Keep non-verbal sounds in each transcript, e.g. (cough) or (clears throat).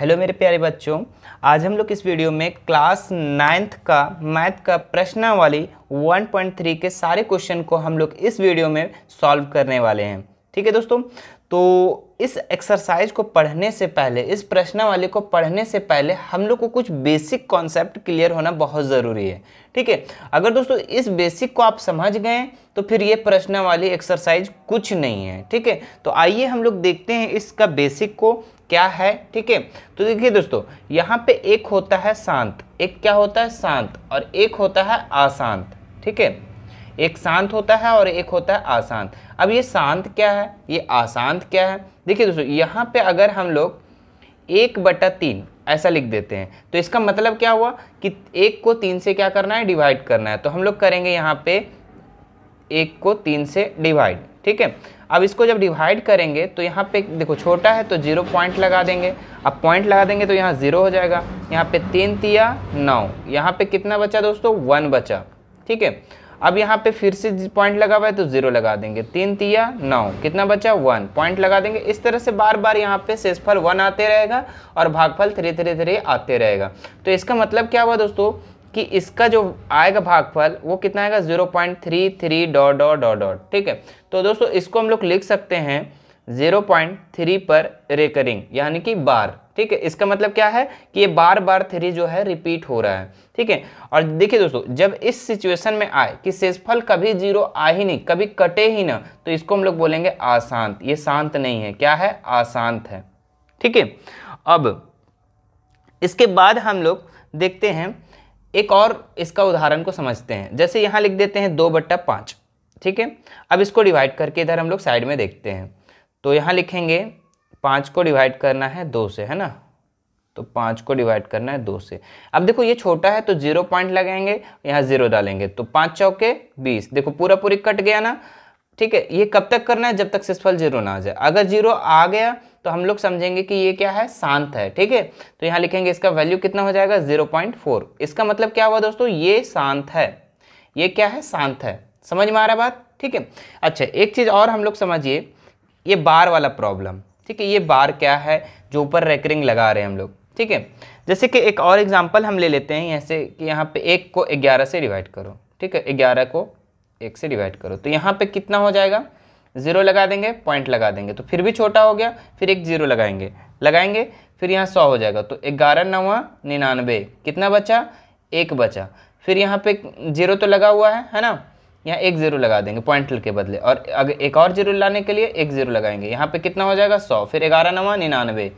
hello मेरे प्यारे बच्चों आज हम लोग इस वीडियो में क्लास नाइन्थ का मैथ का प्रश्नावली 1.3 के सारे क्वेश्चन को हम लोग इस वीडियो में सॉल्व करने वाले हैं ठीक है दोस्तों तो इस एक्सरसाइज को पढ़ने से पहले इस प्रश्नावली को पढ़ने से पहले हम लोग को कुछ बेसिक कॉन्सेप्ट क्लियर होना बहुत ज़रूरी है ठीक है अगर दोस्तों इस बेसिक को आप समझ गए तो फिर ये प्रश्नावली एक्सरसाइज कुछ नहीं है ठीक है तो आइए हम लोग देखते हैं इसका बेसिक को क्या है ठीक है तो देखिए दोस्तों यहाँ पे एक होता है शांत एक क्या होता है शांत और एक होता है अशांत ठीक है एक शांत होता है और एक होता है अशांत अब ये शांत क्या है ये अशांत क्या है देखिए दोस्तों यहाँ पे अगर हम लोग एक बटा तीन ऐसा लिख देते हैं तो इसका मतलब क्या हुआ कि एक को तीन से क्या करना है डिवाइड करना है तो हम लोग करेंगे यहाँ पे एक को तीन से डिवाइड ठीक है अब इसको जब डिवाइड करेंगे तो यहाँ पे देखो छोटा है तो जीरो पॉइंट लगा देंगे अब पॉइंट लगा देंगे तो यहाँ ज़ीरो हो जाएगा यहाँ पे तीन तिया नौ यहाँ पे कितना बचा दोस्तों वन बचा ठीक है अब यहाँ पे फिर से पॉइंट लगा हुआ है तो जीरो लगा देंगे तीन तिया नौ कितना बचा वन पॉइंट लगा देंगे इस तरह से बार बार यहाँ पे शेषफल वन आते रहेगा और भागफल थ्री थ्री थ्री आते रहेगा तो इसका मतलब क्या हुआ दोस्तों कि इसका जो आएगा भागफल वो कितना आएगा zero point three three dot dot dot dot ठीक है तो दोस्तों इसको हम लोग लिख सकते हैं जीरो पॉइंट थ्री पर रेकरिंग यानी कि बार ठीक है इसका मतलब क्या है कि ये बार बार थ्री जो है रिपीट हो रहा है ठीक है और देखिए दोस्तों जब इस सिचुएशन में आए कि शेषफल कभी जीरो आ ही नहीं कभी कटे ही ना तो इसको हम लोग बोलेंगे आशांत ये शांत नहीं है क्या है आशांत है ठीक है अब इसके बाद हम लोग देखते हैं एक और इसका उदाहरण को समझते हैं जैसे यहाँ लिख देते हैं दो बट्टा पाँच ठीक है अब इसको डिवाइड करके इधर हम लोग साइड में देखते हैं तो यहाँ लिखेंगे पाँच को डिवाइड करना है दो से है ना तो पाँच को डिवाइड करना है दो से अब देखो ये छोटा है तो जीरो पॉइंट लगाएंगे यहाँ जीरो डालेंगे तो पाँच चौके बीस देखो पूरा पूरी कट गया ना ठीक है ये कब तक करना है जब तक सिस्फल जीरो ना आ जाए अगर जीरो आ गया तो हम लोग समझेंगे कि ये क्या है शांत है ठीक है तो यहाँ लिखेंगे इसका वैल्यू कितना हो जाएगा जीरो पॉइंट फोर इसका मतलब क्या हुआ दोस्तों ये शांत है ये क्या है शांत है समझ में आ रहा बात ठीक है अच्छा एक चीज़ और हम लोग समझिए ये बार वाला प्रॉब्लम ठीक है ये बार क्या है जो ऊपर रेकरिंग लगा रहे हैं हम लोग ठीक है जैसे कि एक और एग्जाम्पल हम ले लेते हैं ऐसे कि यहाँ पे एक को ग्यारह से डिवाइड करो ठीक है ग्यारह को एक से डिवाइड करो तो यहाँ पे कितना हो जाएगा ज़ीरो लगा देंगे पॉइंट लगा देंगे तो फिर भी छोटा हो गया फिर एक ज़ीरो लगाएंगे लगाएंगे फिर यहाँ सौ हो जाएगा तो ग्यारह नवा निन्यानवे कितना बचा एक बचा फिर यहाँ पे जीरो तो लगा हुआ है है ना यहाँ एक ज़ीरो लगा देंगे पॉइंट के बदले और अगर एक और जीरो लाने के लिए एक ज़ीरो लगाएंगे यहाँ पे कितना हो जाएगा सौ फिर ग्यारह नवा निन्यानवे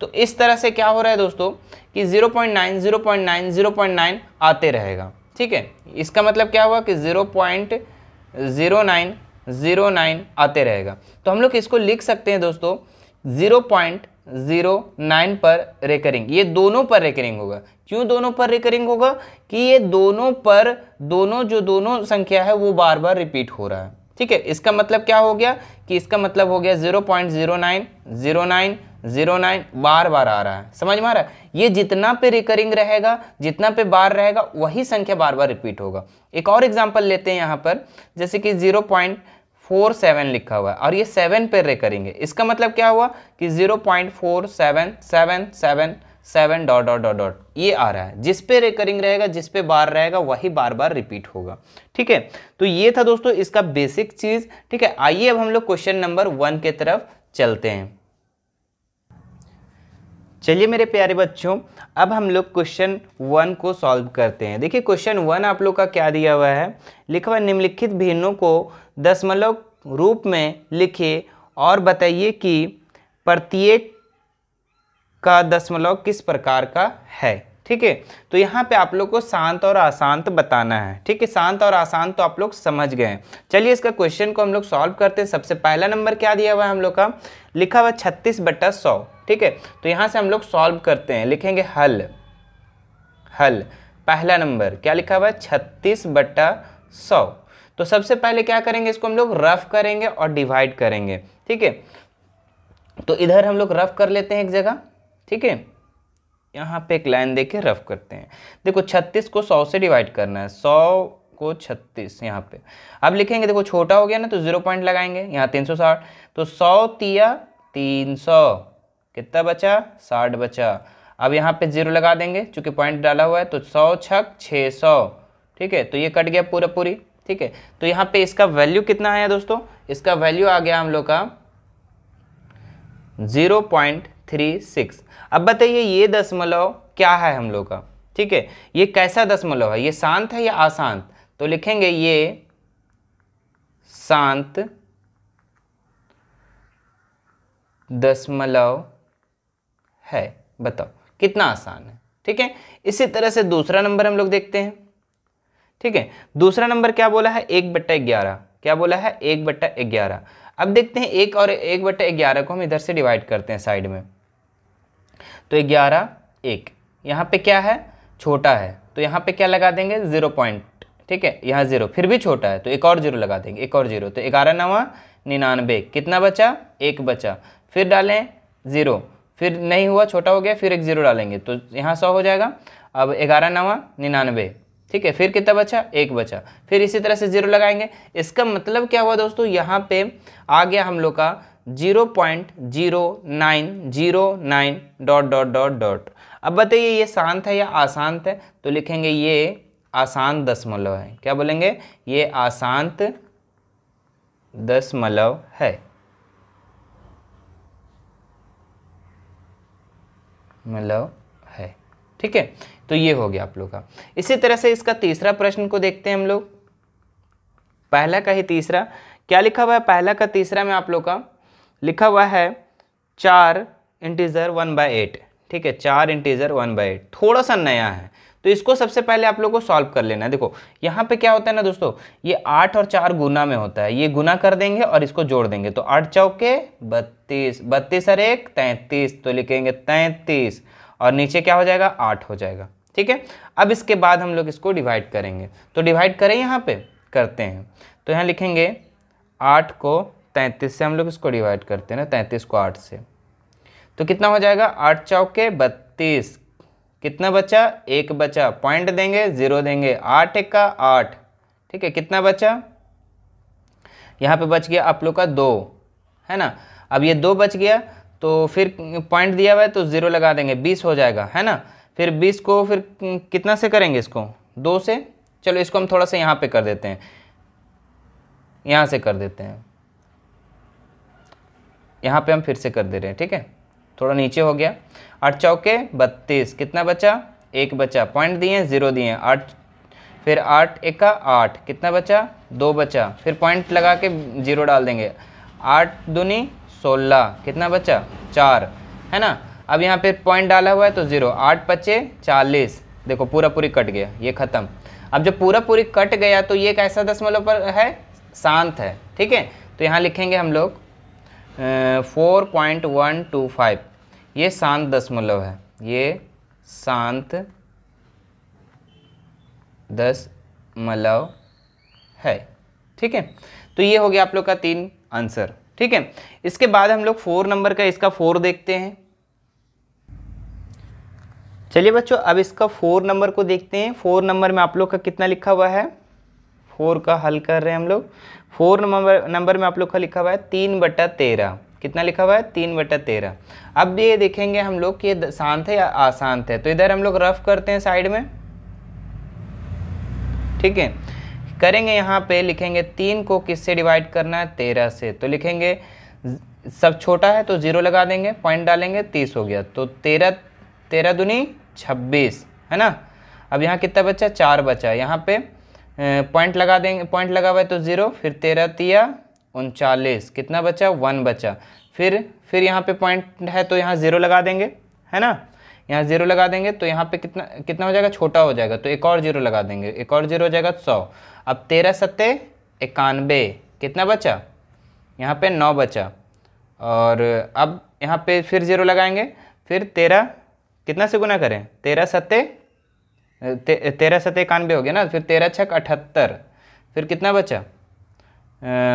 तो इस तरह से क्या हो रहा है दोस्तों कि zero point nine zero point nine zero point nine आते रहेगा ठीक है इसका मतलब क्या हुआ कि zero point zero nine zero nine आते रहेगा तो हम लोग इसको लिख सकते हैं दोस्तों ज़ीरो पॉइंट ज़ीरो नाइन पर रेकरिंग ये दोनों पर रेकरिंग होगा क्यों दोनों पर रेकरिंग होगा कि ये दोनों पर दोनों जो दोनों संख्या है वो बार बार रिपीट हो रहा है ठीक है इसका मतलब क्या हो गया कि इसका मतलब हो गया zero point zero nine zero nine zero nine बार बार आ रहा है समझ में आ रहा है ये जितना पे रिकरिंग रहेगा जितना पे बार रहेगा वही संख्या बार बार रिपीट होगा एक और एग्जाम्पल लेते हैं यहाँ पर जैसे कि जीरो पॉइंट फोर सेवन लिखा हुआ है और ये सेवन पे रिकरिंग है इसका मतलब क्या हुआ कि zero point four seven seven seven seven dot dot dot dot ये आ रहा है जिस पे रिकरिंग रहेगा जिस पे बार रहेगा वही बार बार रिपीट होगा ठीक है तो ये था दोस्तों इसका बेसिक चीज़ ठीक है आइए अब हम लोग क्वेश्चन नंबर वन के तरफ चलते हैं चलिए मेरे प्यारे बच्चों अब हम लोग क्वेश्चन वन को सॉल्व करते हैं देखिए क्वेश्चन वन आप लोग का क्या दिया हुआ है लिखा हुआ निम्नलिखित भिन्नों को दशमलव रूप में लिखिए और बताइए कि प्रत्येक का दशमलव किस प्रकार का है ठीक है तो यहाँ पे आप लोग को शांत और अशांत बताना है ठीक है शांत और अशांत तो आप लोग समझ गए चलिए इसका क्वेश्चन को हम लोग सॉल्व करते हैं सबसे पहला नंबर क्या दिया हुआ है हम लोग का लिखा हुआ छत्तीस बटा सौ ठीक है तो यहाँ से हम लोग सॉल्व करते हैं लिखेंगे हल हल पहला नंबर क्या लिखा हुआ है छत्तीस बटा सौ तो सबसे पहले क्या करेंगे इसको हम लोग रफ करेंगे और डिवाइड करेंगे ठीक है तो इधर हम लोग रफ कर लेते हैं एक जगह ठीक है यहाँ पे एक लाइन दे के रफ करते हैं देखो छत्तीस को सौ से डिवाइड करना है सौ को छत्तीस यहाँ पे अब लिखेंगे देखो छोटा हो गया ना तो जीरो पॉइंट लगाएंगे यहाँ तीन सौ साठ तो सौ तिया तीन सौ कितना बचा साठ बचा अब यहाँ पे जीरो लगा देंगे चूंकि पॉइंट डाला हुआ है तो सौ छक छः सौ ठीक है तो ये कट गया पूरा पूरी ठीक है तो यहाँ पे इसका वैल्यू कितना आया दोस्तों इसका वैल्यू आ गया हम लोग का ज़ीरो पॉइंट थ्री सिक्स अब बताइए ये दशमलव क्या है हम लोग का ठीक है ये कैसा दशमलव है ये शांत है या अशांत तो लिखेंगे ये शांत दशमलव है बताओ कितना आसान है ठीक है इसी तरह से दूसरा नंबर हम लोग देखते हैं ठीक है दूसरा नंबर क्या बोला है एक बट्टा ग्यारह क्या बोला है एक बट्टा ग्यारह अब देखते हैं एक और एक बट्टा ग्यारह को हम इधर से डिवाइड करते हैं साइड में तो ग्यारह एक यहाँ पे क्या है छोटा है तो यहाँ पे क्या लगा देंगे ज़ीरो पॉइंट ठीक है यहाँ ज़ीरो फिर भी छोटा है तो एक और ज़ीरो लगा देंगे एक और ज़ीरो तो ग्यारह नवा निन्यानवे कितना बचा एक बचा फिर डालें ज़ीरो फिर नहीं हुआ छोटा हो गया फिर एक ज़ीरो डालेंगे तो यहाँ सौ हो जाएगा अब ग्यारह नवा निन्यानवे ठीक है फिर कितना बचा एक बचा फिर इसी तरह से ज़ीरो लगाएंगे इसका मतलब क्या हुआ दोस्तों यहाँ पे आ गया हम लोग का zero point zero nine zero nine dot dot dot dot अब बताइए ये शांत है या अशांत है तो लिखेंगे ये अशांत दशमलव है क्या बोलेंगे ये अशांत दशमलव है मतलब है ठीक है तो ये हो गया आप लोग का इसी तरह से इसका तीसरा प्रश्न को देखते हैं हम लोग पहला का ही तीसरा क्या लिखा हुआ है पहला का तीसरा में आप लोग का लिखा हुआ है चार इंटीजर वन बाई एट ठीक है चार इंटीजर वन बाई एट थोड़ा सा नया है तो इसको सबसे पहले आप लोग को सॉल्व कर लेना है देखो यहाँ पे क्या होता है ना दोस्तों ये आठ और चार गुना में होता है ये गुना कर देंगे और इसको जोड़ देंगे तो आठ चौके बत्तीस बत्तीस और एक तैंतीस तो लिखेंगे तैंतीस और नीचे क्या हो जाएगा आठ हो जाएगा ठीक है अब इसके बाद हम लोग इसको डिवाइड करेंगे तो डिवाइड करें यहाँ पे करते हैं तो यहाँ लिखेंगे आठ को तैंतीस से हम लोग इसको डिवाइड करते हैं ना तैंतीस को आठ से तो कितना हो जाएगा आठ चौके बत्तीस कितना बचा एक बचा पॉइंट देंगे जीरो देंगे आठ एक का आठ ठीक है कितना बचा यहाँ पे बच गया आप लोग का दो है ना अब ये दो बच गया तो फिर पॉइंट दिया हुआ है तो ज़ीरो लगा देंगे बीस हो जाएगा है ना फिर बीस को फिर कितना से करेंगे इसको दो से चलो इसको हम थोड़ा सा यहाँ पे कर देते हैं यहाँ से कर देते हैं यहाँ पे हम फिर से कर दे रहे हैं ठीक है थोड़ा नीचे हो गया आठ चौके बत्तीस कितना बचा एक बचा पॉइंट दिए ज़ीरो दिए आठ फिर आठ एक का आठ कितना बचा दो बचा फिर पॉइंट लगा के जीरो डाल देंगे आठ दूनी सोलह कितना बचा चार है ना अब यहाँ पे पॉइंट डाला हुआ है तो ज़ीरो आठ पचे चालीस देखो पूरा पूरी कट गया ये ख़त्म अब जब पूरा पूरी कट गया तो ये कैसा दस पर है शांत है ठीक है तो यहाँ लिखेंगे हम लोग four point one two five ये शांत दशमलव है ये शांत दशमलव है ठीक है तो ये हो गया आप लोग का तीन आंसर ठीक है इसके बाद हम लोग फोर नंबर का इसका फोर देखते हैं चलिए बच्चों अब इसका फोर नंबर को देखते हैं फोर नंबर में आप लोग का कितना लिखा हुआ है फोर का हल कर रहे हैं हम लोग फोर नंबर नंबर में आप लोग का लिखा हुआ है तीन बटा तेरह कितना लिखा हुआ है तीन बटा तेरह अब ये देखेंगे हम लोग कि ये शांत है या अशांत है तो इधर हम लोग रफ करते हैं साइड में ठीक है करेंगे यहाँ पे लिखेंगे तीन को किससे डिवाइड करना है तेरह से तो लिखेंगे सब छोटा है तो ज़ीरो लगा देंगे पॉइंट डालेंगे तीस हो गया तो तेरह तेरह दुनी छब्बीस है ना अब यहाँ कितना बचा चार बचा यहाँ पे पॉइंट लगा देंगे पॉइंट लगा हुआ है तो ज़ीरो फिर तेरह तिया उनचालीस कितना बचा वन बचा फिर फिर यहाँ पे पॉइंट है तो यहाँ ज़ीरो लगा देंगे है ना यहाँ ज़ीरो लगा देंगे तो यहाँ पे कितना कितना हो जाएगा छोटा हो जाएगा तो एक और ज़ीरो लगा देंगे एक और ज़ीरो हो जाएगा सौ अब तेरह सत्ते इक्यानबे कितना बचा यहाँ पे नौ बचा और अब यहाँ पे फिर ज़ीरो लगाएंगे फिर तेरह कितना से गुना करें तेरह सत्ते ते, तेरह सत इक्यानवे हो गया ना फिर तेरह छक अठहत्तर फिर कितना बचा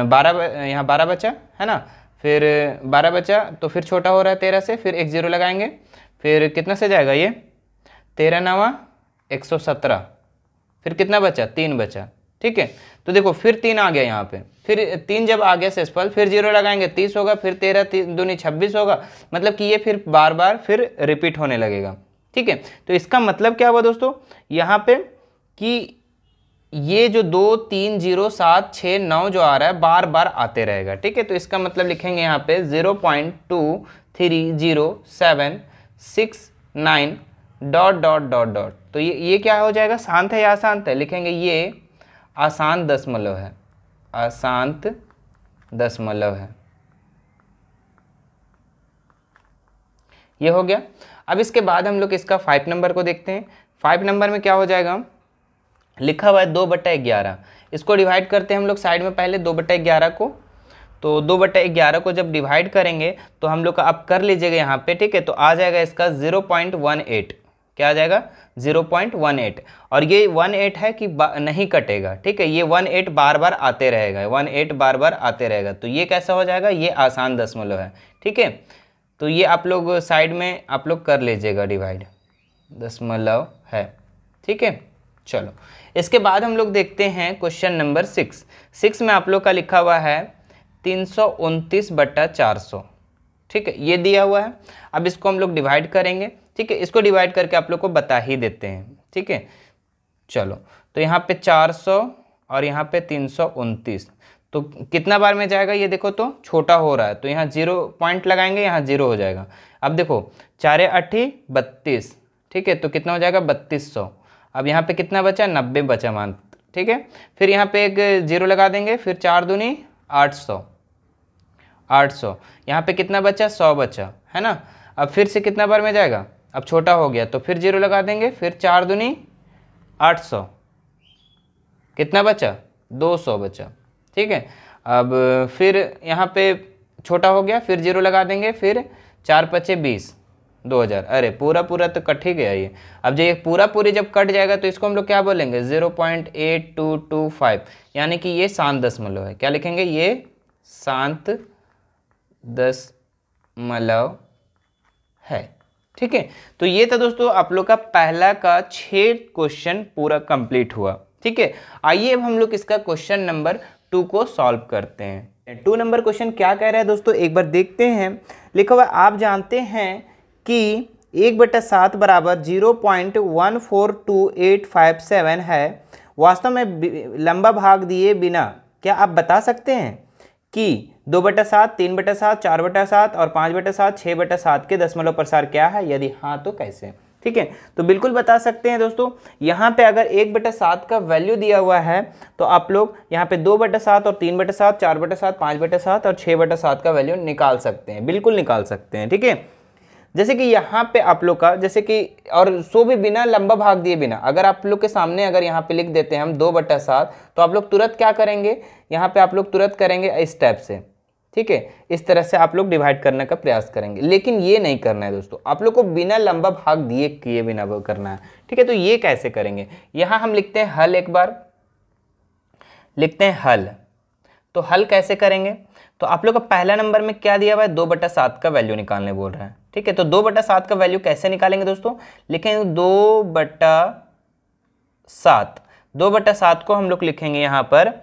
बारह यहाँ बारह बचा है ना फिर बारह बचा तो फिर छोटा हो रहा है तेरह से फिर एक जीरो लगाएंगे फिर कितना से जाएगा ये तेरह नवा एक सौ सत्रह फिर कितना बचा तीन बचा ठीक है तो देखो फिर तीन आ गया यहाँ पे फिर तीन जब आ गया सेसफल फिर जीरो लगाएंगे तीस होगा फिर तेरह दूनी छब्बीस होगा मतलब कि ये फिर बार बार फिर रिपीट होने लगेगा ठीक है तो इसका मतलब क्या हुआ दोस्तों यहाँ पे कि ये जो दो तीन जीरो सात छः नौ जो आ रहा है बार बार आते रहेगा ठीक है तो इसका मतलब लिखेंगे यहाँ पे zero point two three zero seven six nine dot dot dot dot तो ये ये क्या हो जाएगा शांत है या अशांत है लिखेंगे ये आसान दशमलव है अशांत दशमलव है ये हो गया अब इसके बाद हम लोग इसका फाइव नंबर को देखते हैं फाइव नंबर में क्या हो जाएगा लिखा हुआ है दो बटा ग्यारह इसको डिवाइड करते हैं हम लोग साइड में पहले दो बटा ग्यारह को तो दो बटा ग्यारह को जब डिवाइड करेंगे तो हम लोग आप कर लीजिएगा यहाँ पे ठीक है तो आ जाएगा इसका ज़ीरो पॉइंट वन एट क्या आ जाएगा ज़ीरो पॉइंट वन एट और ये वन एट है कि नहीं कटेगा ठीक है ये वन एट बार बार आते रहेगा वन एट बार बार आते रहेगा तो ये कैसा हो जाएगा ये आसान दशमलव है ठीक है तो ये आप लोग साइड में आप लोग कर लीजिएगा डिवाइड दशमलव है ठीक है चलो इसके बाद हम लोग देखते हैं क्वेश्चन नंबर सिक्स सिक्स में आप लोग का लिखा हुआ है तीन सौ उनतीस बटा चार सौ ठीक है ये दिया हुआ है अब इसको हम लोग डिवाइड करेंगे ठीक है इसको डिवाइड करके आप लोग को बता ही देते हैं ठीक है चलो तो यहाँ पे चार सौ और यहाँ पे तीन सौ उनतीस तो कितना बार में जाएगा ये देखो तो छोटा हो रहा है तो यहाँ जीरो पॉइंट लगाएंगे यहाँ जीरो हो जाएगा अब देखो चार अट्ठी बत्तीस ठीक है तो कितना हो जाएगा बत्तीस सौ अब यहाँ पे कितना बचा नब्बे बचा मान ठीक है फिर यहाँ पे एक जीरो लगा देंगे फिर चार दूनी आठ सौ आठ सौ यहाँ पर कितना बचा सौ बचा है ना अब फिर से कितना बार में जाएगा अब छोटा हो गया तो फिर जीरो लगा देंगे फिर चार दूनी आठ सौ कितना बचा दो सौ बचा ठीक है अब फिर यहाँ पे छोटा हो गया फिर जीरो लगा देंगे फिर चार पचे बीस दो हज़ार अरे पूरा पूरा तो कट ही गया ये अब जो ये पूरा पूरी जब कट जाएगा तो इसको हम लोग क्या बोलेंगे zero point eight two two five यानी कि ये शांत दशमलव है क्या लिखेंगे ये शांत दशमलव है ठीक है तो ये था दोस्तों आप लोग का पहला का छः क्वेश्चन पूरा कंप्लीट हुआ ठीक है आइए अब हम लोग इसका क्वेश्चन नंबर टू को सॉल्व करते हैं टू नंबर क्वेश्चन क्या कह रहा है दोस्तों एक बार देखते हैं लिखा हुआ आप जानते हैं कि एक बटा सात बराबर zero point one four two eight five seven है वास्तव में लंबा भाग दिए बिना क्या आप बता सकते हैं कि दो बटा सात तीन बटा सात चार बटा सात और पाँच बटा सात छः बटा सात के दशमलव प्रसार क्या है यदि हाँ तो कैसे ठीक है तो बिल्कुल बता सकते हैं दोस्तों यहाँ पे अगर एक बटा सात का वैल्यू दिया हुआ है तो आप लोग यहाँ पे दो बटा सात और तीन बटा सात चार बटा सात पाँच बटा सात और छः बटा सात का वैल्यू निकाल सकते हैं बिल्कुल निकाल सकते हैं ठीक है जैसे कि यहाँ पे आप लोग का जैसे कि और सो भी बिना लंबा भाग दिए बिना अगर आप लोग के सामने अगर यहाँ पे लिख देते हैं हम दो बटा सात तो आप लोग तुरंत क्या करेंगे यहाँ पे आप लोग तुरंत करेंगे इस टाइप से ठीक है इस तरह से आप लोग डिवाइड करने का प्रयास करेंगे लेकिन ये नहीं करना है दोस्तों आप लोग को बिना लंबा भाग दिए किए बिना करना है ठीक है तो ये कैसे करेंगे यहां हम लिखते हैं हल एक बार लिखते हैं हल तो हल कैसे करेंगे तो आप लोग का पहला नंबर में क्या दिया हुआ है दो बटा सात का वैल्यू निकालने बोल रहा है ठीक है तो दो बटा सात का वैल्यू कैसे निकालेंगे दोस्तों लिखेंगे दो बटा सात दो बटा सात को हम लोग लिखेंगे यहां पर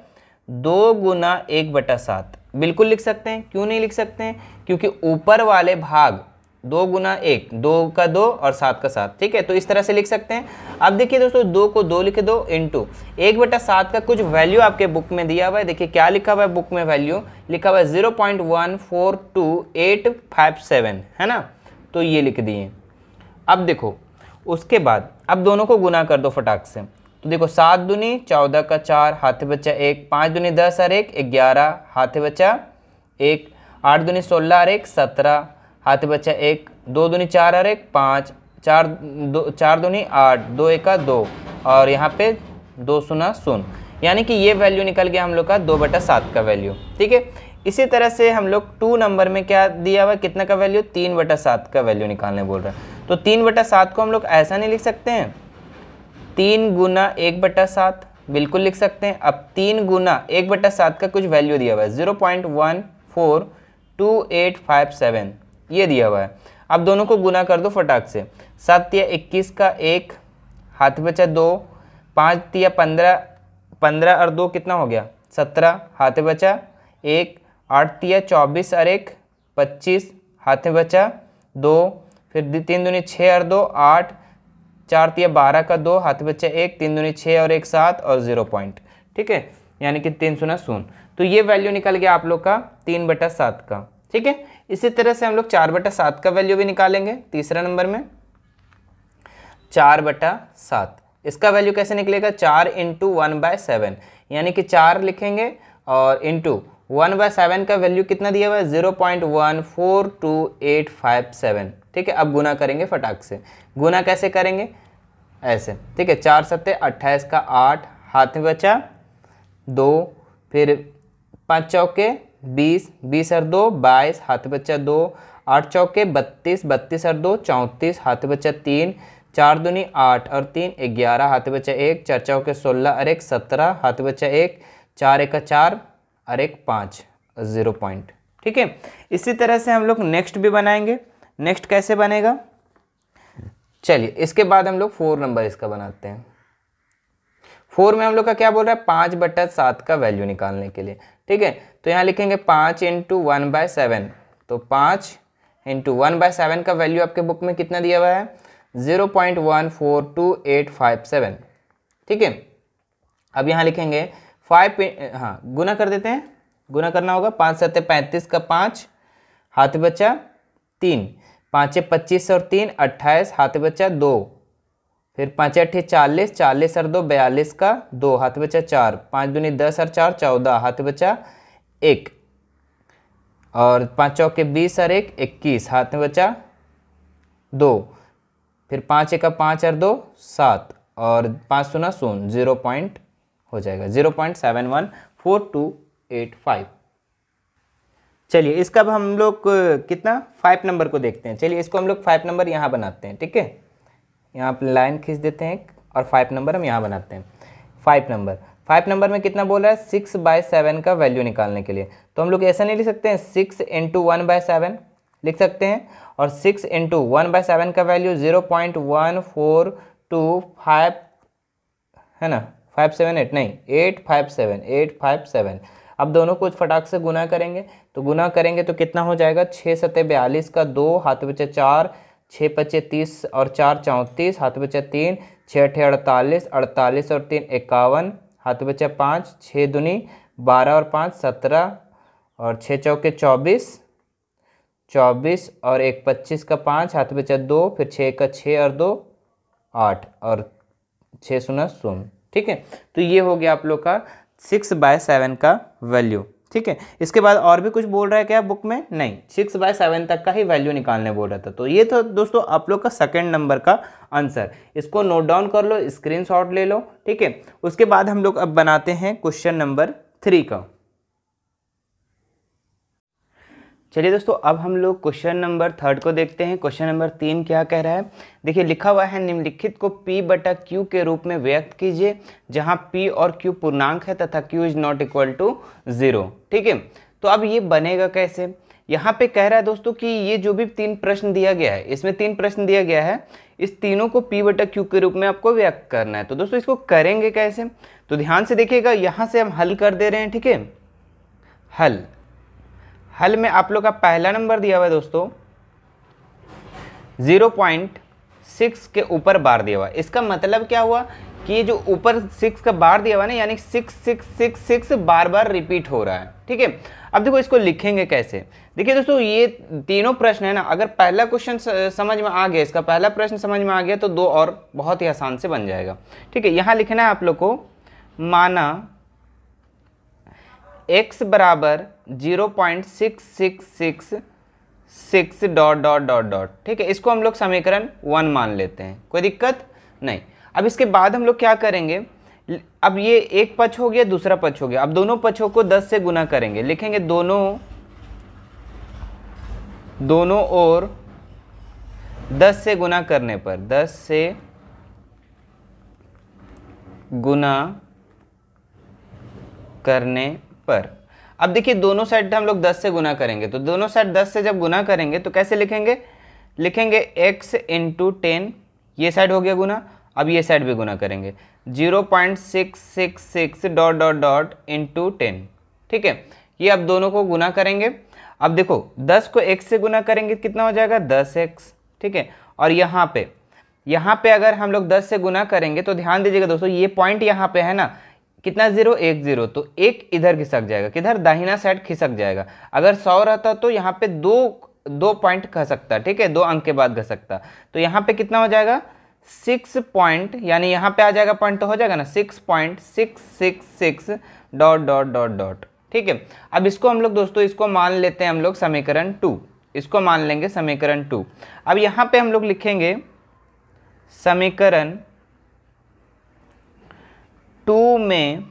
दो गुना एक बटा सात बिल्कुल लिख सकते हैं क्यों नहीं लिख सकते हैं क्योंकि ऊपर वाले भाग दो गुना एक दो का दो और सात का सात ठीक है तो इस तरह से लिख सकते हैं अब देखिए दोस्तों दो को दो लिख दो इंटू एक बटा सात का कुछ वैल्यू आपके बुक में दिया हुआ है देखिए क्या लिखा हुआ है बुक में वैल्यू लिखा हुआ है zero point one four two eight five seven है ना तो ये लिख दिए अब देखो उसके बाद अब दोनों को गुना कर दो फटाक से तो देखो सात दुनी चौदह का चार हाथी बच्चा एक पाँच दुनी दस और एक ग्यारह हाथी बच्चा एक आठ दुनी सोलह और एक सत्रह हाथी बच्चा एक दो दुनी चार और एक पाँच चार दो चार दुनी आठ दो का दो और यहाँ पे दो सुना सुन यानी कि ये वैल्यू निकल गया हम लोग का दो बटा सात का वैल्यू ठीक है इसी तरह से हम लोग टू नंबर में क्या दिया हुआ कितना का वैल्यू तीन बटा सात का वैल्यू निकालने बोल रहे हैं तो तीन बटा सात को हम लोग ऐसा नहीं लिख सकते हैं तीन गुना एक बटा सात बिल्कुल लिख सकते हैं अब तीन गुना एक बटा सात का कुछ वैल्यू दिया हुआ है zero point one four two eight five seven ये दिया हुआ है अब दोनों को गुना कर दो फटाक से सात या इक्कीस का एक हाथ बचा दो पाँच या पंद्रह पंद्रह और दो कितना हो गया सत्रह हाथ बचा एक आठ या चौबीस और एक पच्चीस हाथ बचा दो फिर तीन दूनी छः और दो आठ चार तीन बारह का दो हाथ बच्चा एक तीन दूनी छः और एक सात और ज़ीरो पॉइंट ठीक है यानी कि तीन सुना सुन तो ये वैल्यू निकल गया आप लोग का तीन बटा सात का ठीक है इसी तरह से हम लोग चार बटा सात का वैल्यू भी निकालेंगे तीसरा नंबर में चार बटा सात इसका वैल्यू कैसे निकलेगा चार इंटू वन बाय सेवन यानी कि चार लिखेंगे और इंटू वन बाय सेवन का वैल्यू कितना दिया हुआ है zero point one four two eight five seven ठीक है अब गुना करेंगे फटाक से गुना कैसे करेंगे ऐसे ठीक है चार सत्ते अट्ठाईस का आठ हाथ में बचा दो फिर पाँच चौके बीस बीस और दो बाईस हाथ बच्चा दो आठ चौके बत्तीस बत्तीस और दो चौंतीस हाथ बच्चा तीन चार दुनी आठ और तीन ग्यारह हाथ बच्चा एक चार चौके सोलह और एक सत्रह हाथ बच्चा एक चार एक चार और एक पाँच ज़ीरो पॉइंट ठीक है इसी तरह से हम लोग नेक्स्ट भी बनाएंगे नेक्स्ट कैसे बनेगा चलिए इसके बाद हम लोग फोर नंबर इसका बनाते हैं फोर में हम लोग का क्या बोल रहा है पाँच बटा सात का वैल्यू निकालने के लिए ठीक है तो यहाँ लिखेंगे पाँच इंटू वन बाय सेवन तो पाँच इंटू वन बाय सेवन का वैल्यू आपके बुक में कितना दिया हुआ है zero point one four two eight five seven ठीक है अब यहाँ लिखेंगे फाइव हाँ गुना कर देते हैं गुना करना होगा पाँच सत्य पैंतीस का पाँच हाथ बच्चा तीन पाँचे पच्चीस और तीन अट्ठाईस हाथ बच्चा दो फिर पाँच अट्ठे चालीस चालीस और दो बयालीस का दो हाथ बच्चा चार पाँच दूनी दस और चार चौदह हाथ बच्चा एक और पाँच चौके बीस और एक इक्कीस हाथ बच्चा दो फिर पाँच का पाँच और दो सात और पाँच सुना सुन जीरो पॉइंट हो जाएगा zero point seven one four two eight five चलिए इसका अब हम लोग कितना फाइव नंबर को देखते हैं चलिए इसको हम लोग फाइव नंबर यहाँ बनाते हैं ठीक है यहाँ आप लाइन खींच देते हैं और फाइव नंबर हम यहाँ बनाते हैं फाइव नंबर फाइव नंबर में कितना बोल रहा है सिक्स बाय सेवन का वैल्यू निकालने के लिए तो हम लोग ऐसा नहीं लिख सकते हैं six into one by seven लिख सकते हैं और six into one by seven का value zero point one four two five है ना फाइव सेवन एट नहीं eight five seven eight five seven अब दोनों को फटाक से गुना करेंगे तो गुना करेंगे तो कितना हो जाएगा छः सत्ते बयालीस का दो हाथ बचे चार छः पचे तीस और चार चौंतीस हाथ बचे तीन छः अठे अड़तालीस अड़तालीस और तीन इक्यावन हाथ बचे पाँच छः दुनी बारह और पाँच सत्रह और छः चौके चौबीस चौबीस और एक पच्चीस का पाँच हाथ बचा दो फिर छः का छः और दो आठ और छः सुना शून्य ठीक है तो ये हो गया आप लोग का सिक्स बाय सेवन का वैल्यू ठीक है इसके बाद और भी कुछ बोल रहा है क्या बुक में नहीं सिक्स बाय सेवन तक का ही वैल्यू निकालने बोल रहा था तो ये तो दोस्तों आप लोग का सेकेंड नंबर का आंसर इसको नोट डाउन कर लो स्क्रीनशॉट ले लो ठीक है उसके बाद हम लोग अब बनाते हैं क्वेश्चन नंबर थ्री का चलिए दोस्तों अब हम लोग क्वेश्चन नंबर थर्ड को देखते हैं क्वेश्चन नंबर तीन क्या कह रहा है देखिए लिखा हुआ है निम्नलिखित को p बटा क्यू के रूप में व्यक्त कीजिए जहां p और q पूर्णांक है तथा q is not equal to zero ठीक है तो अब ये बनेगा कैसे यहाँ पे कह रहा है दोस्तों कि ये जो भी तीन प्रश्न दिया गया है इसमें तीन प्रश्न दिया गया है इस तीनों को पी बटा क्यू के रूप में आपको व्यक्त करना है तो दोस्तों इसको करेंगे कैसे तो ध्यान से देखिएगा यहाँ से हम हल कर दे रहे हैं ठीक है हल हल में आप लोग का पहला नंबर दिया हुआ है दोस्तों ज़ीरो पॉइंट सिक्स के ऊपर बार दिया हुआ इसका मतलब क्या हुआ कि ये जो ऊपर सिक्स का बार दिया हुआ ना यानी सिक्स सिक्स सिक्स सिक्स बार बार रिपीट हो रहा है ठीक है अब देखो इसको लिखेंगे कैसे देखिए दोस्तों ये तीनों प्रश्न है ना अगर पहला क्वेश्चन समझ में आ गया इसका पहला प्रश्न समझ में आ गया तो दो और बहुत ही आसान से बन जाएगा ठीक है यहाँ लिखना है आप लोग को माना एक्स बराबर zero point six six six six dot dot dot dot ठीक है इसको हम लोग समीकरण वन मान लेते हैं कोई दिक्कत नहीं अब इसके बाद हम लोग क्या करेंगे अब ये एक पक्ष हो गया दूसरा पक्ष हो गया अब दोनों पक्षों को दस से गुना करेंगे लिखेंगे दोनों दोनों ओर दस से गुना करने पर दस से गुना करने पर अब देखिए दोनों साइड हम लोग दस से गुना करेंगे तो दोनों साइड दस से जब गुना करेंगे तो कैसे लिखेंगे लिखेंगे x इंटू टेन ये साइड हो गया गुना अब ये साइड भी गुना करेंगे zero point six six six dot dot dot into ten ठीक है ये अब दोनों को गुना करेंगे अब देखो दस को एक से गुना करेंगे कितना हो जाएगा दस एक्स ठीक है और यहाँ पे यहाँ पे अगर हम लोग दस से गुना करेंगे तो ध्यान दीजिएगा दोस्तों ये पॉइंट यहाँ पे है ना कितना जीरो एक जीरो तो एक इधर खिसक जाएगा किधर दाहिना साइड खिसक जाएगा अगर सौ रहता तो यहाँ पे दो दो पॉइंट सकता ठीक है दो अंक के बाद घसकता तो यहाँ पे कितना हो जाएगा सिक्स पॉइंट यानी यहाँ पे आ जाएगा पॉइंट तो हो जाएगा ना six point six six six dot dot dot dot ठीक है अब इसको हम लोग दोस्तों इसको मान लेते हैं हम लोग समीकरण टू इसको मान लेंगे समीकरण टू अब यहाँ पे हम लोग लिखेंगे समीकरण टू में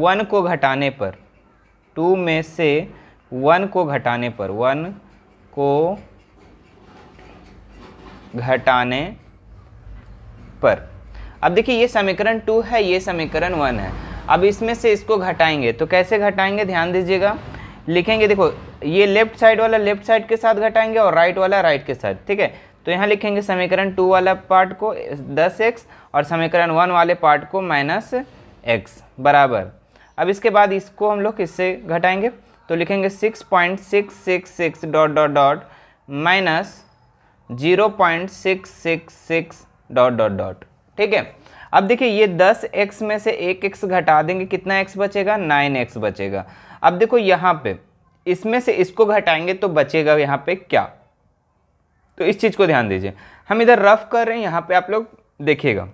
वन को घटाने पर टू में से वन को घटाने पर वन को घटाने पर अब देखिए ये समीकरण टू है ये समीकरण वन है अब इसमें से इसको घटाएंगे तो कैसे घटाएंगे ध्यान दीजिएगा लिखेंगे देखो ये लेफ्ट साइड वाला लेफ्ट साइड के साथ घटाएंगे और राइट वाला राइट के साथ ठीक है तो यहाँ लिखेंगे समीकरण टू वाला पार्ट को दस एक्स और समीकरण वन वाले पार्ट को माइनस एक्स बराबर अब इसके बाद इसको हम लोग इससे घटाएंगे तो लिखेंगे six point six six six dot dot dot minus zero point six six six dot dot dot ठीक है अब देखिए ये दस एक्स में से एक एक्स घटा देंगे कितना एक्स बचेगा नाइन एक्स बचेगा अब देखो यहाँ पे इसमें से इसको घटाएंगे तो बचेगा यहाँ पे क्या तो इस चीज़ को ध्यान दीजिए हम इधर रफ कर रहे हैं यहाँ पे आप लोग देखिएगा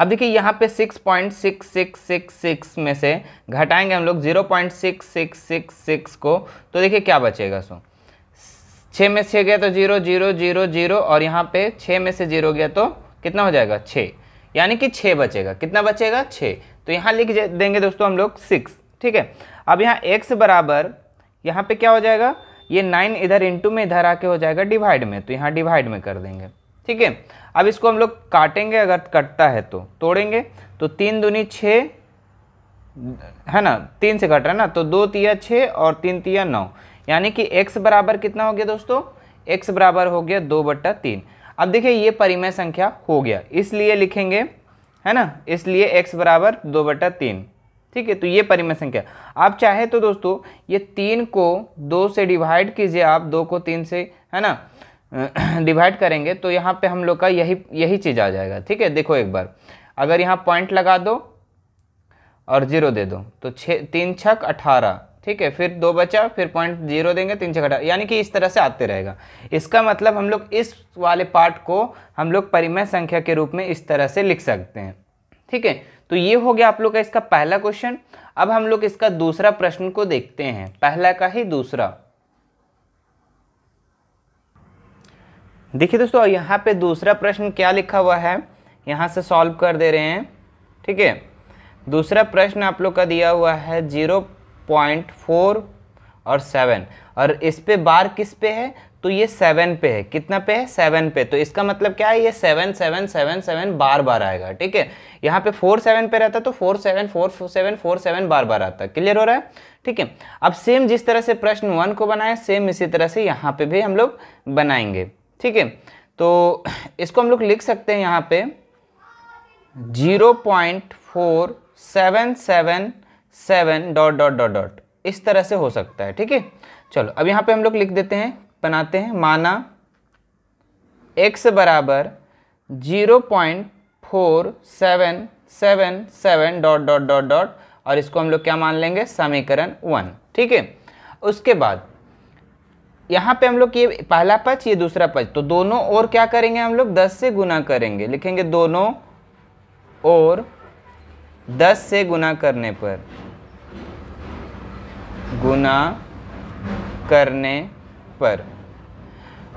अब देखिए यहाँ पे 6.6666 में से घटाएंगे हम लोग 0.6666 को तो देखिए क्या बचेगा सो छः में छः गया तो जीरो जीरो जीरो जीरो और यहाँ पे छः में से जीरो गया तो कितना हो जाएगा छः यानी कि छः बचेगा कितना बचेगा छः तो यहाँ लिख देंगे दोस्तों हम लोग सिक्स ठीक है अब यहाँ एक्स बराबर यहाँ पे क्या हो जाएगा ये नाइन इधर इंटू में इधर आके हो जाएगा डिवाइड में तो यहाँ डिवाइड में कर देंगे ठीक है अब इसको हम लोग काटेंगे अगर कटता है तो तोड़ेंगे तो तीन दूनी छ है ना तीन से कट रहा है ना तो दो तिया छः और तीन तिया नौ यानी कि एक्स बराबर कितना हो गया दोस्तों एक्स बराबर हो गया दो बट्टा तीन अब देखिए ये परिमय संख्या हो गया इसलिए लिखेंगे है ना इसलिए एक्स बराबर दो बट्टा तीन ठीक है तो ये परिमय संख्या आप चाहे तो दोस्तों ये तीन को दो से डिवाइड कीजिए आप दो को तीन से है ना डिवाइड (clears throat) करेंगे तो यहाँ पे हम लोग का यही यही चीज़ आ जाएगा ठीक है देखो एक बार अगर यहाँ पॉइंट लगा दो और जीरो दे दो तो छः तीन छक अठारह ठीक है फिर दो बचा फिर पॉइंट जीरो देंगे तीन छक अठारह यानी कि इस तरह से आते रहेगा इसका मतलब हम लोग इस वाले पार्ट को हम लोग परिमय संख्या के रूप में इस तरह से लिख सकते हैं ठीक है तो ये हो गया आप लोग का इसका पहला क्वेश्चन अब हम लोग इसका दूसरा प्रश्न को देखते हैं पहला का ही दूसरा देखिए दोस्तों यहाँ पे दूसरा प्रश्न क्या लिखा हुआ है यहाँ से सॉल्व कर दे रहे हैं ठीक है दूसरा प्रश्न आप लोग का दिया हुआ है जीरो पॉइंट फोर और सेवन और इस पे बार किस पे है तो ये सेवन पे है कितना पे है सेवन पे तो इसका मतलब क्या है ये सेवन सेवन सेवन सेवन बार बार आएगा ठीक है यहाँ पे फोर सेवन पे रहता तो four seven four seven four seven बार बार आता क्लियर हो रहा है ठीक है अब सेम जिस तरह से प्रश्न वन को बनाया सेम इसी तरह से यहाँ पे भी हम लोग बनाएंगे ठीक है तो इसको हम लोग लिख सकते हैं यहाँ पे zero point four seven seven seven dot dot dot dot इस तरह से हो सकता है ठीक है चलो अब यहाँ पे हम लोग लिख देते हैं बनाते हैं माना x बराबर zero point four seven seven seven dot dot dot dot और इसको हम लोग क्या मान लेंगे समीकरण वन ठीक है उसके बाद यहाँ पे हम लोग ये पहला पच ये दूसरा पच तो दोनों और क्या करेंगे हम लोग दस से गुना करेंगे लिखेंगे दोनों और दस से गुना करने पर गुना करने पर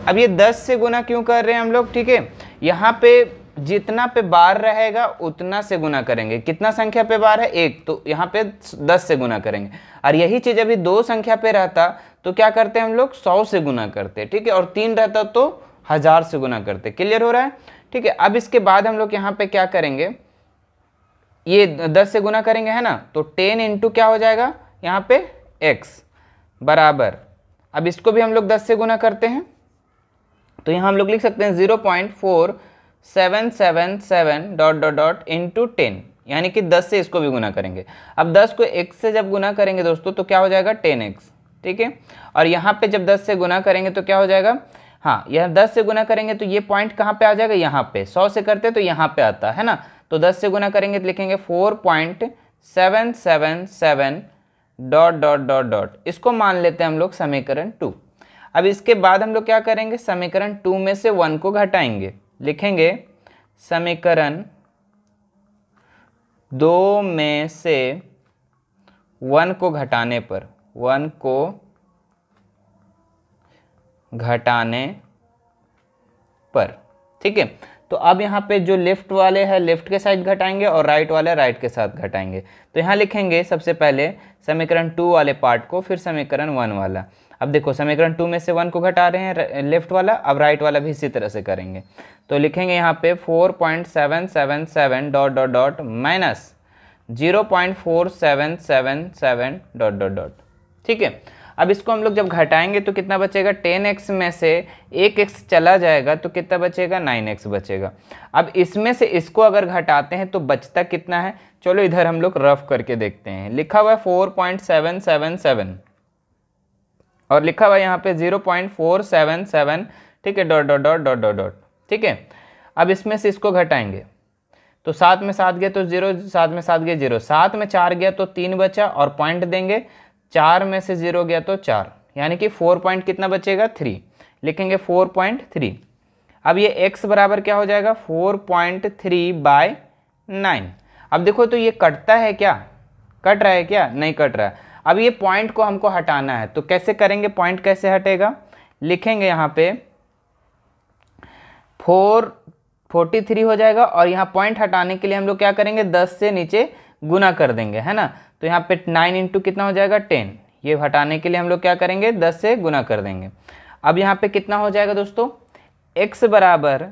अब ये दस से गुना क्यों कर रहे हैं हम लोग ठीक है यहाँ पे जितना पे बार रहेगा उतना से गुना करेंगे कितना संख्या पे बार है एक तो यहाँ पे दस से गुना करेंगे और यही चीज़ अभी दो संख्या पे रहता तो क्या करते हैं हम लोग सौ से गुना करते ठीक है और तीन रहता तो हज़ार से गुना करते क्लियर हो रहा है ठीक है अब इसके बाद हम लोग यहाँ पे क्या करेंगे ये दस से गुना करेंगे है ना तो टेन इंटू क्या हो जाएगा यहाँ पे एक्स बराबर अब इसको भी हम लोग दस से गुना करते हैं तो यहाँ हम लोग लिख सकते हैं zero point four seven seven seven dot dot dot into ten यानी कि दस से इसको भी गुना करेंगे अब दस को एक्स से जब गुना करेंगे दोस्तों तो क्या हो जाएगा टेन एक्स ठीक है और यहाँ पे जब दस से गुना करेंगे तो क्या हो जाएगा हाँ यह दस से गुना करेंगे तो ये पॉइंट कहाँ पे आ जाएगा यहाँ पे सौ से करते तो यहाँ पे आता है ना तो दस से गुना करेंगे तो लिखेंगे four point seven seven seven dot dot dot dot इसको मान लेते हैं हम लोग समीकरण टू अब इसके बाद हम लोग क्या करेंगे समीकरण टू में से वन को घटाएंगे लिखेंगे समीकरण दो में से वन को घटाने पर वन को घटाने पर ठीक है तो अब यहाँ पे जो लेफ्ट वाले हैं लेफ्ट के साइड घटाएंगे और राइट वाले राइट के साथ घटाएंगे तो यहाँ लिखेंगे सबसे पहले समीकरण टू वाले पार्ट को फिर समीकरण वन वाला अब देखो समीकरण टू में से वन को घटा रहे हैं लेफ्ट वाला अब राइट वाला भी इसी तरह से करेंगे तो लिखेंगे यहाँ पे four point seven seven seven dot dot dot minus zero point four seven seven seven dot dot dot ठीक है अब इसको हम लोग जब घटाएंगे तो कितना बचेगा टेन एक्स में से एक एक्स चला जाएगा तो कितना बचेगा नाइन एक्स बचेगा अब इसमें से इसको अगर घटाते हैं तो बचता कितना है चलो इधर हम लोग रफ करके देखते हैं लिखा हुआ है four point seven seven seven और लिखा हुआ यहाँ पे zero point four seven seven ठीक है dot dot dot dot dot dot ठीक है अब इसमें से इसको घटाएंगे तो सात में सात गया तो जीरो सात में सात गया जीरो सात में चार गया तो तीन बचा और पॉइंट देंगे चार में से जीरो गया तो चार यानी कि फोर पॉइंट कितना बचेगा थ्री लिखेंगे फोर पॉइंट थ्री अब ये एक्स बराबर क्या हो जाएगा four point three by nine अब देखो तो ये कटता है क्या कट रहा है क्या नहीं कट रहा है अब ये पॉइंट को हमको हटाना है तो कैसे करेंगे पॉइंट कैसे हटेगा लिखेंगे यहाँ पे फोर फोर्टी थ्री हो जाएगा और यहाँ पॉइंट हटाने के लिए हम लोग क्या करेंगे दस से नीचे गुना कर देंगे है ना तो यहाँ पे नाइन इंटू कितना हो जाएगा टेन ये हटाने के लिए हम लोग क्या करेंगे दस से गुना कर देंगे अब यहाँ पे कितना हो जाएगा दोस्तों एक्स बराबर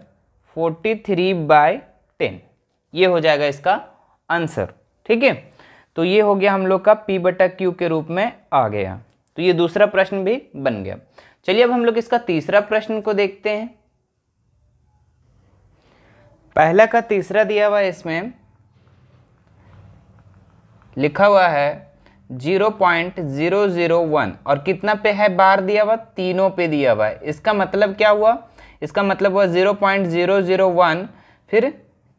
फोर्टी थ्री बाय टेन ये हो जाएगा इसका आंसर ठीक है तो ये हो गया हम लोग का पी बटा क्यू के रूप में आ गया तो ये दूसरा प्रश्न भी बन गया चलिए अब हम लोग इसका तीसरा प्रश्न को देखते हैं पहला का तीसरा दिया हुआ इसमें लिखा हुआ है zero point zero zero one और कितना पे है बार दिया हुआ तीनों पे दिया हुआ है इसका मतलब क्या हुआ इसका मतलब हुआ zero point zero zero one फिर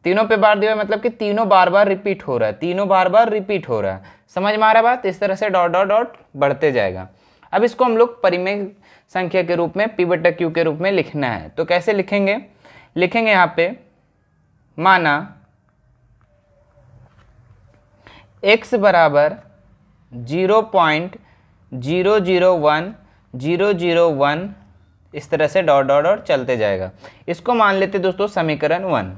तीनों पे बार दिया मतलब कि तीनों बार बार रिपीट हो रहा है तीनों बार बार रिपीट हो रहा है समझ में आ रहा बात इस तरह से डॉट डॉट डॉट बढ़ते जाएगा अब इसको हम लोग परिमेय संख्या के रूप में पी बटा क्यू के रूप में लिखना है तो कैसे लिखेंगे लिखेंगे यहाँ पे माना एक्स बराबर zero point zero zero one zero zero one इस तरह से डॉट डॉट डॉट चलते जाएगा इसको मान लेते दोस्तों समीकरण वन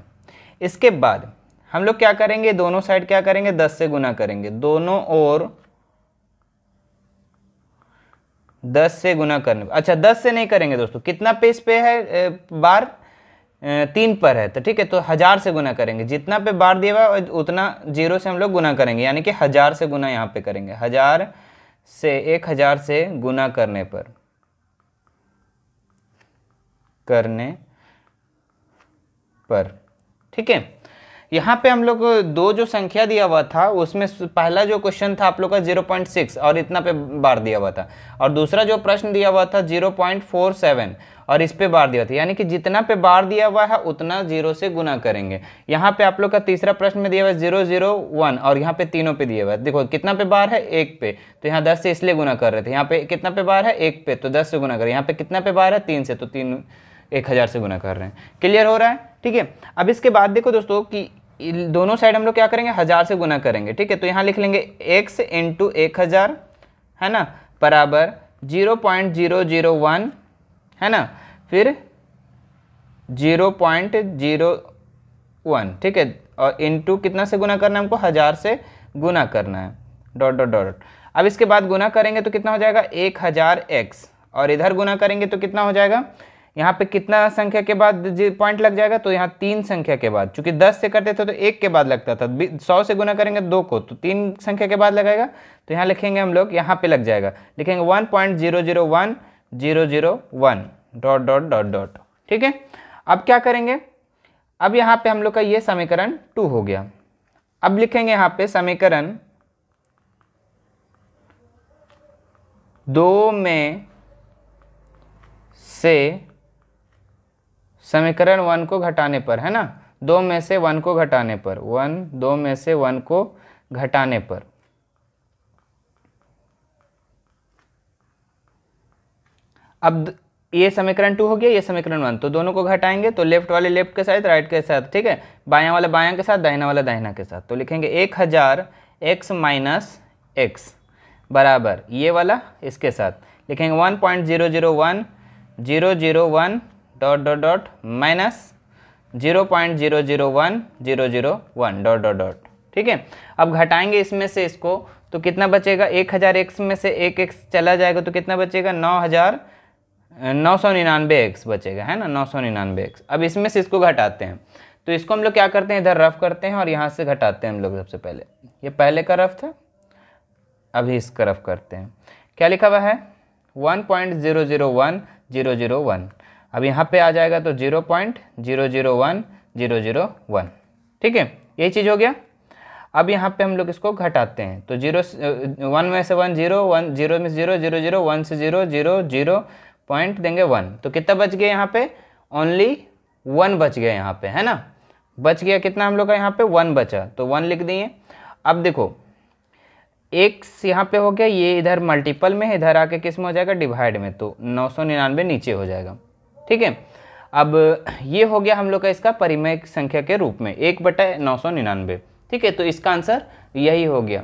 इसके बाद हम लोग क्या करेंगे दोनों साइड क्या करेंगे दस से गुना करेंगे दोनों और दस से गुना करने अच्छा दस से नहीं करेंगे दोस्तों कितना पेज पे है बार तीन पर है तो ठीक है तो हज़ार से गुना करेंगे जितना पे बार दिया हुआ उतना जीरो से हम लोग गुना करेंगे यानी कि हज़ार से गुना यहाँ पे करेंगे हज़ार से एक हज़ार से गुना करने पर करने पर ठीक है यहाँ पे हम लोग दो जो संख्या दिया हुआ था उसमें पहला जो क्वेश्चन था आप लोग का 0.6 और इतना पे बार दिया हुआ था और दूसरा जो प्रश्न दिया हुआ था 0.47 और इस पे बार दिया हुआ था यानी कि जितना पे बार दिया हुआ है उतना जीरो से गुना करेंगे यहाँ पे आप लोग का तीसरा प्रश्न में दिया हुआ है जीरो जीरो वन और यहाँ पे तीनों पे दिया हुआ है देखो कितना पे बार है एक पे तो यहाँ दस से इसलिए गुना कर रहे थे यहाँ पे कितना पे बार है एक पे तो दस से गुना कर रहे यहाँ पे कितना पे बार है तीन से तो तीन एक हज़ार से गुना कर रहे हैं क्लियर हो रहा है ठीक है अब इसके बाद देखो दोस्तों कि दोनों साइड हम लोग क्या करेंगे हज़ार से गुना करेंगे ठीक है तो यहाँ लिख लेंगे x इंटू एक हज़ार है ना बराबर zero point zero zero one है ना फिर जीरो पॉइंट जीरो वन ठीक है और इंटू कितना से गुना करना है हमको हज़ार से गुना करना है डॉट डॉट डॉट अब इसके बाद गुना करेंगे तो कितना हो जाएगा एक हज़ार एक्स और इधर गुना करेंगे तो कितना हो जाएगा यहाँ पे कितना संख्या के बाद पॉइंट लग जाएगा तो यहाँ तीन संख्या के बाद चूंकि दस से करते थे तो एक के बाद लगता था सौ से गुना करेंगे दो को तो तीन संख्या के बाद लगाएगा तो यहाँ लिखेंगे हम लोग यहाँ पे लग जाएगा लिखेंगे one point zero zero one zero zero one dot dot dot dot ठीक है अब क्या करेंगे अब यहाँ पे हम लोग का ये समीकरण टू हो गया अब लिखेंगे यहाँ पे समीकरण दो में से समीकरण वन को घटाने पर है ना दो में से वन को घटाने पर वन दो में से वन को घटाने पर अब ये समीकरण टू हो गया ये समीकरण वन तो दोनों को घटाएंगे तो लेफ्ट वाले लेफ्ट के साथ राइट के साथ ठीक है बायां वाला बायां के साथ दाहिना वाला दाहिना के साथ तो लिखेंगे एक हज़ार एक्स माइनस एक्स बराबर ये वाला इसके साथ लिखेंगे one point zero zero one zero zero one dot dot dot minus zero point zero zero one zero zero one dot dot dot ठीक है अब घटाएंगे इसमें से इसको तो कितना बचेगा एक हज़ार एक्स में से एक एक्स चला जाएगा तो कितना बचेगा नौ हज़ार नौ सौ निन्यानवे एक्स बचेगा है ना नौ सौ निन्यानवे एक्स अब इसमें से इसको घटाते हैं तो इसको हम लोग क्या करते हैं इधर रफ करते हैं और यहाँ से घटाते हैं हम लोग सबसे पहले ये पहले का रफ था अभी इसका रफ करते हैं क्या लिखा हुआ है one point zero zero one zero zero one अब यहाँ पे आ जाएगा तो zero point zero zero one zero zero one ठीक है यही चीज़ हो गया अब यहाँ पे हम लोग इसको घटाते हैं तो जीरो वन uh, में से वन जीरो वन जीरो में जीरो जीरो जीरो वन से जीरो जीरो जीरो पॉइंट देंगे वन तो कितना बच गया यहाँ पे ओनली वन बच गया यहाँ पे है ना बच गया कितना हम लोग का यहाँ पे वन बचा तो वन लिख दिए अब देखो एक्स यहाँ पे हो गया ये इधर मल्टीपल में है इधर आके किस में हो जाएगा डिवाइड में तो नौ सौ निन्यानवे नीचे हो जाएगा ठीक है अब ये हो गया हम लोग का इसका परिमय संख्या के रूप में एक बटा नौ सौ निन्यानवे ठीक है तो इसका आंसर यही हो गया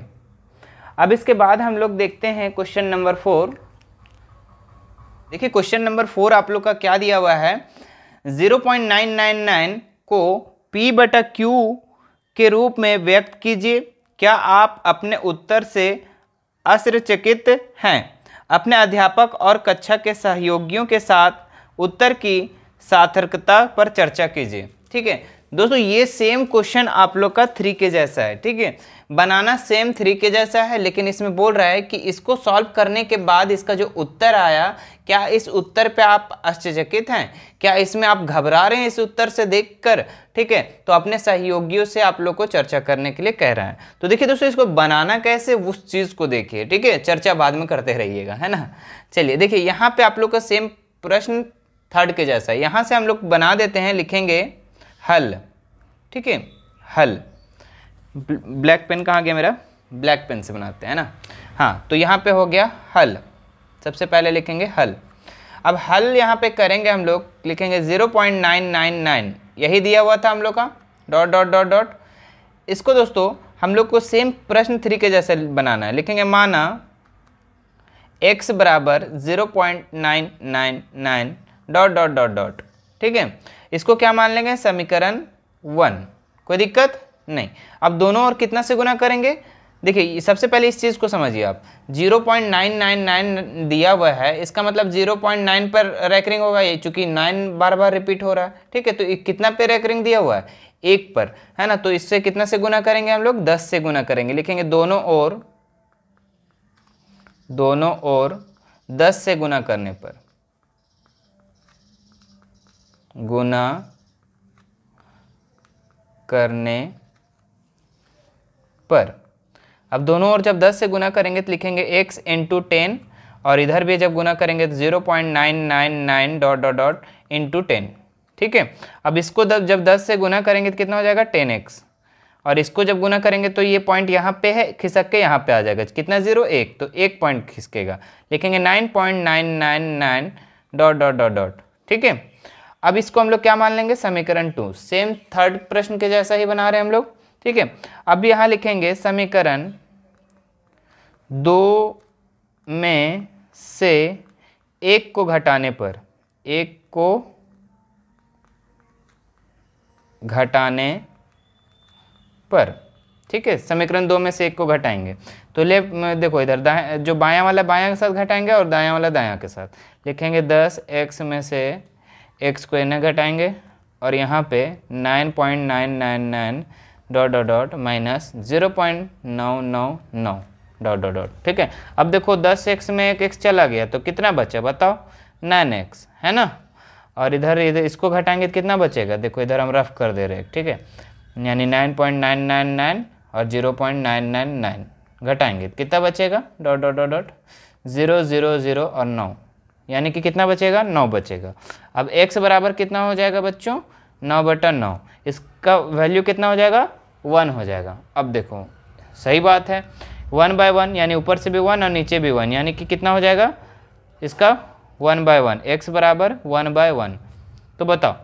अब इसके बाद हम लोग देखते हैं क्वेश्चन नंबर फोर देखिए क्वेश्चन नंबर फोर आप लोग का क्या दिया हुआ है zero point nine nine nine को पी बटा क्यू के रूप में व्यक्त कीजिए क्या आप अपने उत्तर से आश्चर्यचकित हैं अपने अध्यापक और कक्षा के सहयोगियों के साथ उत्तर की सार्थकता पर चर्चा कीजिए ठीक है दोस्तों ये सेम क्वेश्चन आप लोग का थ्री के जैसा है ठीक है बनाना सेम थ्री के जैसा है लेकिन इसमें बोल रहा है कि इसको सॉल्व करने के बाद इसका जो उत्तर आया क्या इस उत्तर पे आप आश्चर्यचकित हैं क्या इसमें आप घबरा रहे हैं इस उत्तर से देखकर ठीक है तो अपने सहयोगियों से आप लोग को चर्चा करने के लिए कह रहा है तो देखिए दोस्तों इसको बनाना कैसे उस चीज़ को देखिए ठीक है चर्चा बाद में करते रहिएगा है ना चलिए देखिए यहाँ पर आप लोग का सेम प्रश्न थर्ड के जैसा यहाँ से हम लोग बना देते हैं लिखेंगे हल ठीक है हल ब्लैक पेन कहाँ गया मेरा ब्लैक पेन से बनाते हैं ना हाँ तो यहाँ पे हो गया हल सबसे पहले लिखेंगे हल अब हल यहाँ पे करेंगे हम लोग लिखेंगे zero point nine nine nine यही दिया हुआ था हम लोग का डॉट डॉट डॉट डॉट इसको दोस्तों हम लोग को सेम प्रश्न थ्री के जैसे बनाना है लिखेंगे माना एक्स बराबर zero point nine nine nine dot dot dot dot ठीक है इसको क्या मान लेंगे समीकरण वन कोई दिक्कत नहीं अब दोनों और कितना से गुना करेंगे देखिए सबसे पहले इस चीज़ को समझिए आप 0.999 दिया हुआ है इसका मतलब 0.9 पर रैकरिंग होगा ये चूंकि 9 बार बार रिपीट हो रहा है ठीक है तो कितना पे रैकरिंग दिया हुआ है एक पर है ना तो इससे कितना से गुना करेंगे हम लोग 10 से गुना करेंगे लिखेंगे दोनों और दोनों और 10 से गुना करने पर गुना करने पर अब दोनों ओर जब 10 से गुना करेंगे तो लिखेंगे x इंटू टेन और इधर भी जब गुना करेंगे तो zero point nine nine nine dot dot dot into ten ठीक है अब इसको जब दस से गुना करेंगे तो कितना हो जाएगा टेन एक्स और इसको जब गुना करेंगे तो ये पॉइंट यहाँ पे है खिसक के यहाँ पे आ जाएगा कितना जीरो एक तो एक पॉइंट खिसकेगा लिखेंगे nine point nine nine nine dot dot dot dot ठीक है अब इसको हम लोग क्या मान लेंगे समीकरण टू सेम थर्ड प्रश्न के जैसा ही बना रहे हैं हम लोग ठीक है अब यहां लिखेंगे समीकरण दो में से एक को घटाने पर एक को घटाने पर ठीक है समीकरण दो में से एक को घटाएंगे तो ले देखो इधर दाया जो बायां वाला बायां के साथ घटाएंगे और दायां वाला दायां के साथ लिखेंगे दस एक्स में से एक्स को इन्हें घटाएंगे और यहाँ पे 9.999 dot dot dot minus zero point नौ नौ नौ डॉट डॉट डॉट ठीक है अब देखो दस एक्स में एक एक्स चला गया तो कितना बचा बताओ नाइन एक्स है ना और इधर इधर इसको घटाएंगे तो कितना बचेगा देखो इधर हम रफ कर दे रहे हैं ठीक है यानी nine point nine nine nine और zero point nine nine nine घटाएंगे कितना बचेगा dot dot dot dot zero zero zero और नौ यानी कि कितना बचेगा नौ बचेगा अब एक्स बराबर कितना हो जाएगा बच्चों नौ बटा नौ इसका वैल्यू कितना हो जाएगा वन हो जाएगा अब देखो सही बात है वन बाय वन यानी ऊपर से भी वन और नीचे भी वन यानी कि कितना हो जाएगा इसका वन बाय वन एक्स बराबर वन बाय वन तो बताओ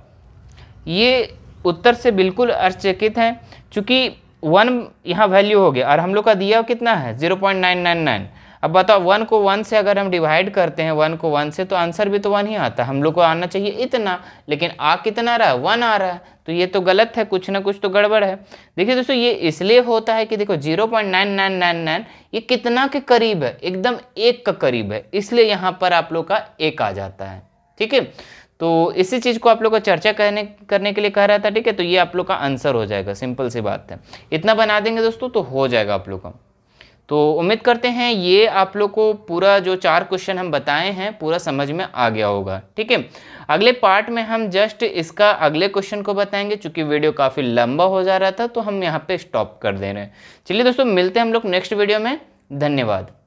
ये उत्तर से बिल्कुल अर्चकित हैं चूँकि वन यहाँ वैल्यू हो गया और हम लोग का दिया कितना है zero point nine nine nine अब बताओ वन को वन से अगर हम डिवाइड करते हैं वन को वन से तो आंसर भी तो वन ही आता है हम लोग को आना चाहिए इतना लेकिन आ कितना रहा वन आ रहा है तो ये तो गलत है कुछ ना कुछ तो गड़बड़ है देखिए दोस्तों ये इसलिए होता है कि देखो zero point nine nine nine nine ये कितना के करीब है एकदम एक का करीब है इसलिए यहाँ पर आप लोग का एक आ जाता है ठीक है तो इसी चीज़ को आप लोग को चर्चा करने करने के लिए कह रहा था ठीक है तो ये आप लोग का आंसर हो जाएगा सिंपल सी बात है इतना बना देंगे दोस्तों तो हो जाएगा आप लोग का तो उम्मीद करते हैं ये आप लोग को पूरा जो चार क्वेश्चन हम बताए हैं पूरा समझ में आ गया होगा ठीक है अगले पार्ट में हम जस्ट इसका अगले क्वेश्चन को बताएंगे चूंकि वीडियो काफ़ी लंबा हो जा रहा था तो हम यहाँ पे स्टॉप कर दे रहे हैं चलिए दोस्तों मिलते हैं हम लोग नेक्स्ट वीडियो में धन्यवाद